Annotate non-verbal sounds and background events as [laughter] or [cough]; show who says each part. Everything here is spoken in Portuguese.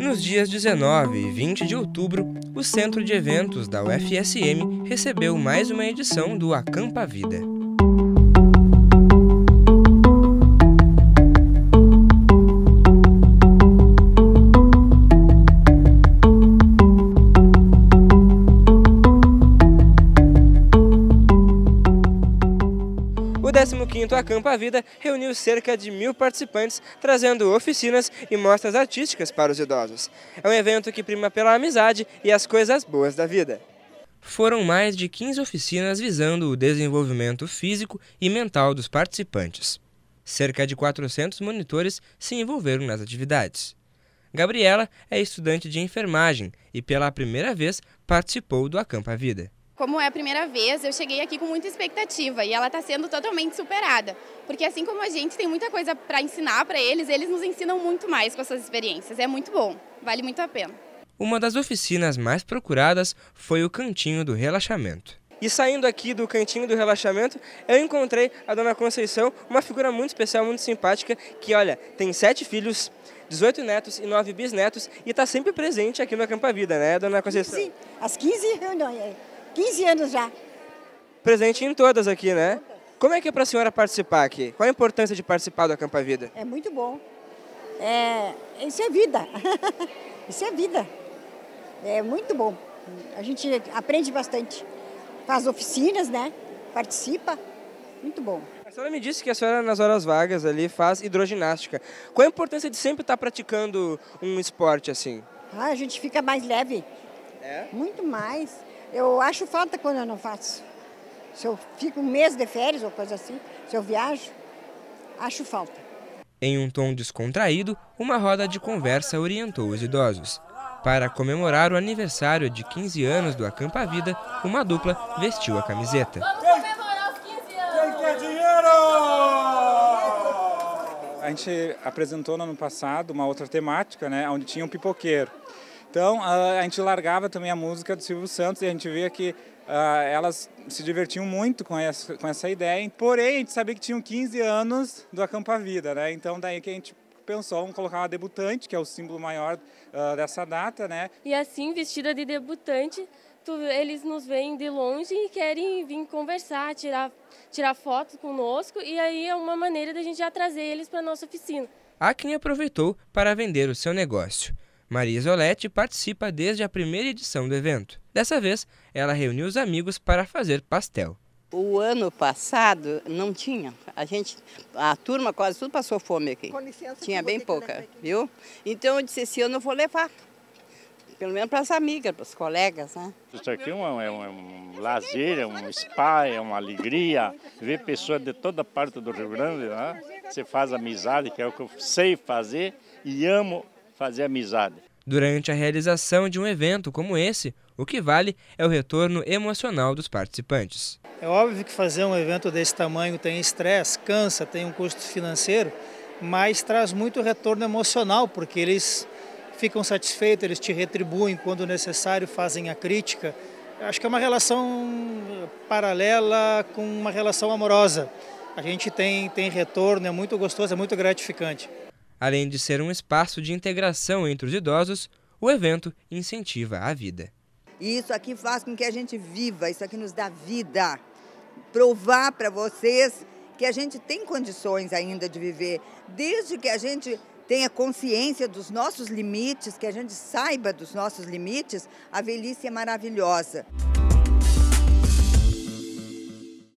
Speaker 1: Nos dias 19 e 20 de outubro, o Centro de Eventos da UFSM recebeu mais uma edição do Acampa Vida. 15º Acampa Vida reuniu cerca de mil participantes, trazendo oficinas e mostras artísticas para os idosos. É um evento que prima pela amizade e as coisas boas da vida. Foram mais de 15 oficinas visando o desenvolvimento físico e mental dos participantes. Cerca de 400 monitores se envolveram nas atividades. Gabriela é estudante de enfermagem e pela primeira vez participou do Acampa Vida.
Speaker 2: Como é a primeira vez, eu cheguei aqui com muita expectativa e ela está sendo totalmente superada. Porque assim como a gente tem muita coisa para ensinar para eles, eles nos ensinam muito mais com essas experiências. É muito bom, vale muito a pena.
Speaker 1: Uma das oficinas mais procuradas foi o Cantinho do Relaxamento. E saindo aqui do cantinho do relaxamento, eu encontrei a dona Conceição, uma figura muito especial, muito simpática, que olha, tem sete filhos, 18 netos e nove bisnetos e está sempre presente aqui no Acampa Vida, né, dona Conceição? Sim,
Speaker 2: às 15 reuniões. 15 anos já.
Speaker 1: Presente em todas aqui, né? Como é que é para a senhora participar aqui? Qual a importância de participar do Acampa Vida?
Speaker 2: É muito bom. É, isso é vida. [laughs] isso é vida. É muito bom. A gente aprende bastante. Faz oficinas, né? Participa. Muito bom.
Speaker 1: A senhora me disse que a senhora, nas horas vagas ali, faz hidroginástica. Qual a importância de sempre estar praticando um esporte assim?
Speaker 2: Ah, a gente fica mais leve. É? Muito mais. Eu acho falta quando eu não faço. Se eu fico um mês de férias ou coisa assim, se eu viajo, acho falta.
Speaker 1: Em um tom descontraído, uma roda de conversa orientou os idosos. Para comemorar o aniversário de 15 anos do Acampa Vida, uma dupla vestiu a camiseta. Vamos comemorar os 15 anos! Quem quer dinheiro? A gente apresentou no ano passado uma outra temática, né, onde tinha um pipoqueiro. Então a gente largava também a música do Silvio Santos e a gente via que Uh, elas se divertiam muito com essa, com essa ideia, porém a gente sabia que tinham 15 anos do Acampa Vida, né? Então daí que a gente pensou, vamos colocar uma debutante, que é o símbolo maior uh, dessa data, né? E assim, vestida de debutante, tu, eles nos veem de longe e querem vir conversar, tirar, tirar fotos conosco, e aí é uma maneira da gente já trazer eles para nossa oficina. Há quem aproveitou para vender o seu negócio. Maria Isoletti participa desde a primeira edição do evento. Dessa vez, ela reuniu os amigos para fazer pastel.
Speaker 2: O ano passado não tinha. A gente, a turma quase tudo passou fome aqui. Licença, tinha bem pouca, viu? Então eu disse assim, eu não vou levar. Pelo menos para as amigas, para os colegas, né? Isso aqui é um, é um, é um lazer, é um spa, é uma alegria. Ver pessoas de toda parte do Rio Grande, né? Você faz amizade, que é o que eu sei fazer e amo fazer amizade.
Speaker 1: Durante a realização de um evento como esse, o que vale é o retorno emocional dos participantes. É óbvio que fazer um evento desse tamanho tem estresse, cansa, tem um custo financeiro, mas traz muito retorno emocional, porque eles ficam satisfeitos, eles te retribuem quando necessário, fazem a crítica. Acho que é uma relação eh, paralela com uma relação amorosa. A gente tem, tem retorno, é muito gostoso, é muito gratificante. Além de ser um espaço de integração entre os idosos, o evento incentiva a vida.
Speaker 2: E isso aqui faz com que a gente viva, isso aqui nos dá vida. Provar para vocês que a gente tem condições ainda de viver, desde que a gente tenha consciência dos nossos limites, que a gente saiba dos nossos limites, a velhice é maravilhosa.